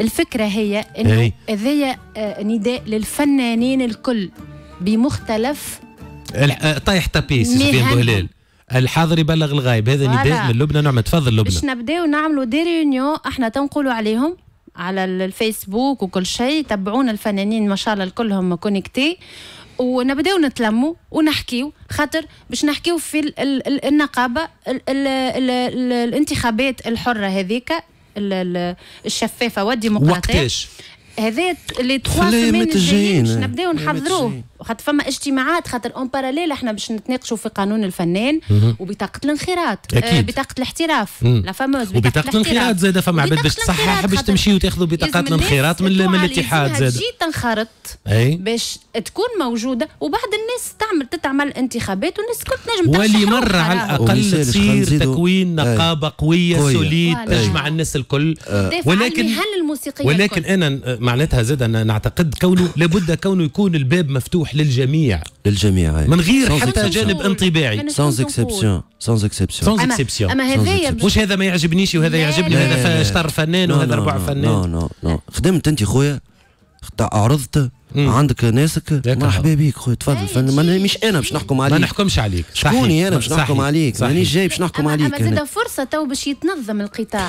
الفكره هي انه هذايا آه، نداء للفنانين الكل بمختلف آه، طايح تابيس سفيان بوهلال الحاضر يبلغ الغايب هذا نداء من لبنى نعمه تفضل لبنى باش نبداو نعملوا دي ريونيون احنا تنقولوا عليهم على الفيسبوك وكل شيء تبعونا الفنانين ما شاء الله الكلهم كونكتي ونبداو نتلموا ونحكيو خاطر باش نحكيو في النقابه الانتخابات الحره هذيك الشفافه والديمقراطيه وقتاش هذا لي تخوا سيمين الجايين نبداو نحضروه خاطر فما اجتماعات خاطر اون باراليل احنا باش نتناقشوا في قانون الفنان وبطاقه الانخراط آه، أكيد. بطاقه الاحتراف لا فاموز وبطاقه الانخراط زاد فما عباد باش تصحح باش تمشي وتاخذوا بطاقات الانخراط من, من الاتحاد زاد تجي تنخرط باش تكون موجوده وبعد الناس تعمل تتعمل انتخابات والناس كل تنجم ولي مره على الاقل تصير تكوين نقابه قويه سوليد تجمع الناس الكل ولكن هل ولكن انا معناتها زاد نعتقد كونه لابد كونه يكون الباب مفتوح مفتوح للجميع للجميع أي. من غير حتى جانب انطباعي سانز اكسبسيون سانز اكسبسيون سانز اكسبسيون اما هذايا مش هذا ما يعجبنيش وهذا يعجبني وهذا شطر فنان وهذا ربع فنان نو نو نو خدمت انت خويا عرضت عندك ناسك مرحبا بك خويا تفضل ما مش انا باش نحكم عليك ما نحكمش عليك شكوني انا باش نحكم عليك مانيش جاي باش نحكم عليك أما زاد فرصه تو باش يتنظم القطاع